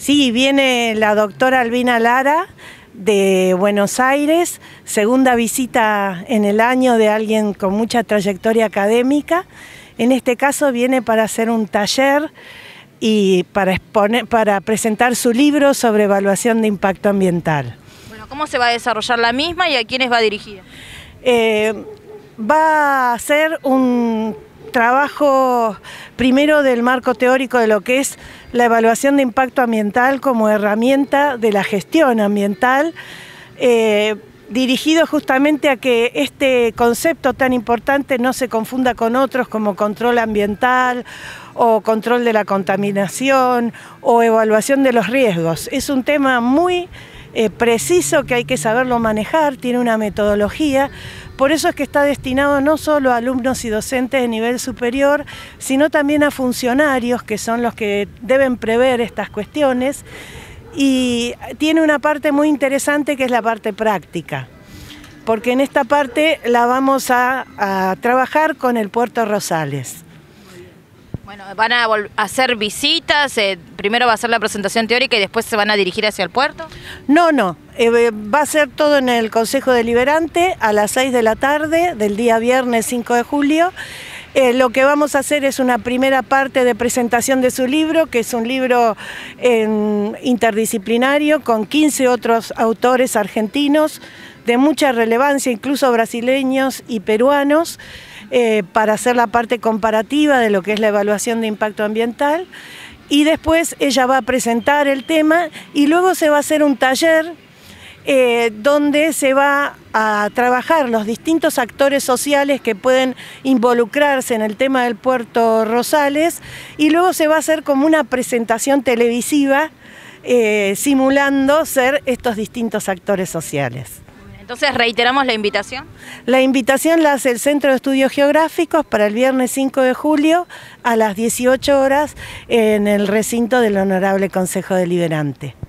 Sí, viene la doctora Albina Lara de Buenos Aires, segunda visita en el año de alguien con mucha trayectoria académica. En este caso viene para hacer un taller y para, exponer, para presentar su libro sobre evaluación de impacto ambiental. Bueno, ¿cómo se va a desarrollar la misma y a quiénes va dirigida? Eh, va a ser un trabajo primero del marco teórico de lo que es la evaluación de impacto ambiental como herramienta de la gestión ambiental, eh, dirigido justamente a que este concepto tan importante no se confunda con otros como control ambiental o control de la contaminación o evaluación de los riesgos. Es un tema muy eh, preciso que hay que saberlo manejar, tiene una metodología por eso es que está destinado no solo a alumnos y docentes de nivel superior, sino también a funcionarios, que son los que deben prever estas cuestiones. Y tiene una parte muy interesante que es la parte práctica porque en esta parte la vamos a, trabajar con el puerto Rosales. Bueno, van a hacer visitas, eh, primero va a ser la presentación teórica y después se van a dirigir hacia el puerto? No, no. Eh, va a ser todo en el Consejo Deliberante a las 6 de la tarde del día viernes 5 de julio. Eh, lo que vamos a hacer es una primera parte de presentación de su libro, que es un libro interdisciplinario con 15 otros autores argentinos de mucha relevancia, incluso brasileños y peruanos, eh, para hacer la parte comparativa de lo que es la evaluación de impacto ambiental y después ella va a presentar el tema y luego se va a hacer un taller eh, donde se va a trabajar los distintos actores sociales que pueden involucrarse en el tema del puerto Rosales y luego se va a hacer como una presentación televisiva eh, simulando ser estos distintos actores sociales. Entonces, reiteramos la invitación. La invitación la hace el Centro de Estudios Geográficos para el viernes 5 de julio a las 18 horas en el recinto del Honorable Consejo Deliberante.